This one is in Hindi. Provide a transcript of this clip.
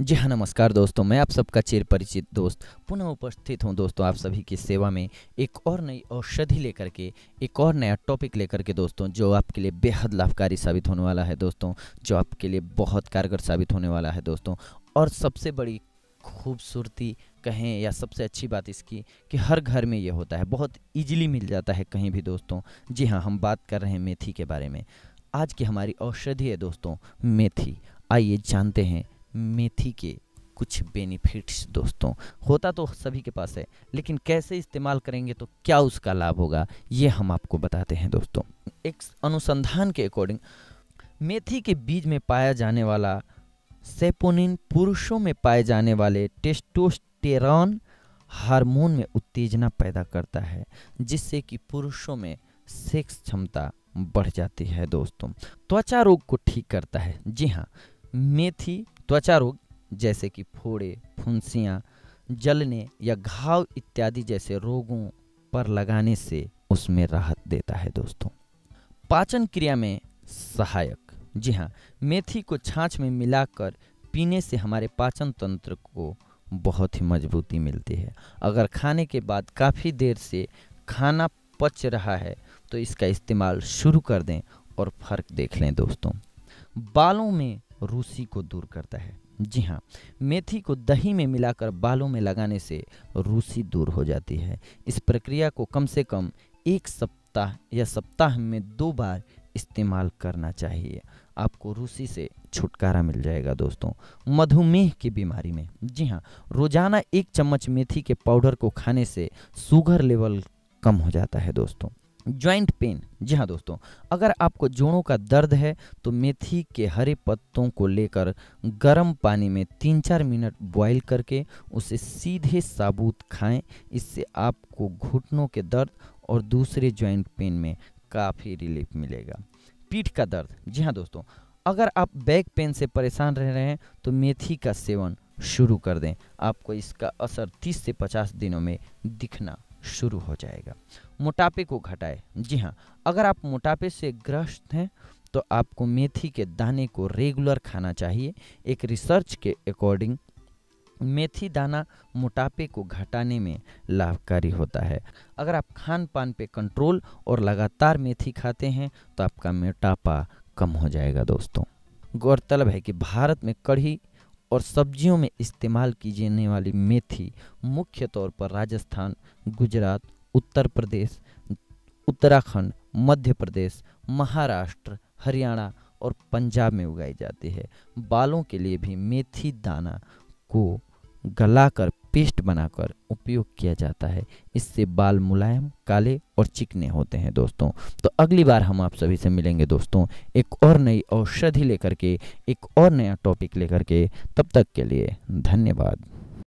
जी हाँ नमस्कार दोस्तों मैं आप सबका चेर परिचित दोस्त पुनः उपस्थित हूँ दोस्तों आप सभी की सेवा में एक और नई औषधि लेकर के एक और नया टॉपिक लेकर के दोस्तों जो आपके लिए बेहद लाभकारी साबित होने वाला है दोस्तों जो आपके लिए बहुत कारगर साबित होने वाला है दोस्तों और सबसे बड़ी खूबसूरती कहें या सबसे अच्छी बात इसकी कि हर घर में ये होता है बहुत ईजिली मिल जाता है कहीं भी दोस्तों जी हाँ हम बात कर रहे हैं मेथी के बारे में आज की हमारी औषधि है दोस्तों मेथी आइए जानते हैं मेथी के कुछ बेनिफिट्स दोस्तों होता तो सभी के पास है लेकिन कैसे इस्तेमाल करेंगे तो क्या उसका लाभ होगा ये हम आपको बताते हैं दोस्तों एक अनुसंधान के अकॉर्डिंग मेथी के बीज में पाया जाने वाला सेपोनिन पुरुषों में पाए जाने वाले टेस्टोस्टेरॉन हार्मोन में उत्तेजना पैदा करता है जिससे कि पुरुषों में सेक्स क्षमता बढ़ जाती है दोस्तों त्वचा रोग को ठीक करता है जी हाँ मेथी त्वचा रोग जैसे कि फोड़े फुंसियाँ जलने या घाव इत्यादि जैसे रोगों पर लगाने से उसमें राहत देता है दोस्तों पाचन क्रिया में सहायक जी हाँ मेथी को छाछ में मिलाकर पीने से हमारे पाचन तंत्र को बहुत ही मजबूती मिलती है अगर खाने के बाद काफ़ी देर से खाना पच रहा है तो इसका इस्तेमाल शुरू कर दें और फर्क देख लें दोस्तों बालों में रूसी को दूर करता है जी हाँ मेथी को दही में मिलाकर बालों में लगाने से रूसी दूर हो जाती है इस प्रक्रिया को कम से कम एक सप्ताह या सप्ताह में दो बार इस्तेमाल करना चाहिए आपको रूसी से छुटकारा मिल जाएगा दोस्तों मधुमेह की बीमारी में जी हाँ रोजाना एक चम्मच मेथी के पाउडर को खाने से शुगर लेवल कम हो जाता है दोस्तों ज्वाइंट पेन जी हाँ दोस्तों अगर आपको जोड़ों का दर्द है तो मेथी के हरे पत्तों को लेकर गर्म पानी में तीन चार मिनट बॉईल करके उसे सीधे साबुत खाएं इससे आपको घुटनों के दर्द और दूसरे ज्वाइंट पेन में काफ़ी रिलीफ मिलेगा पीठ का दर्द जी हाँ दोस्तों अगर आप बैक पेन से परेशान रह रहे हैं तो मेथी का सेवन शुरू कर दें आपको इसका असर 30 से 50 दिनों में दिखना शुरू हो जाएगा मोटापे को घटाए जी हाँ अगर आप मोटापे से ग्रस्त हैं तो आपको मेथी के दाने को रेगुलर खाना चाहिए एक रिसर्च के अकॉर्डिंग मेथी दाना मोटापे को घटाने में लाभकारी होता है अगर आप खान पान पर कंट्रोल और लगातार मेथी खाते हैं तो आपका मोटापा कम हो जाएगा दोस्तों गौरतलब है कि भारत में कढ़ी और सब्जियों में इस्तेमाल की जाने वाली मेथी मुख्य तौर पर राजस्थान गुजरात उत्तर प्रदेश उत्तराखंड मध्य प्रदेश महाराष्ट्र हरियाणा और पंजाब में उगाई जाती है बालों के लिए भी मेथी दाना को गलाकर पेस्ट बनाकर उपयोग किया जाता है इससे बाल मुलायम काले और चिकने होते हैं दोस्तों तो अगली बार हम आप सभी से मिलेंगे दोस्तों एक और नई औषधि लेकर के एक और नया टॉपिक लेकर के तब तक के लिए धन्यवाद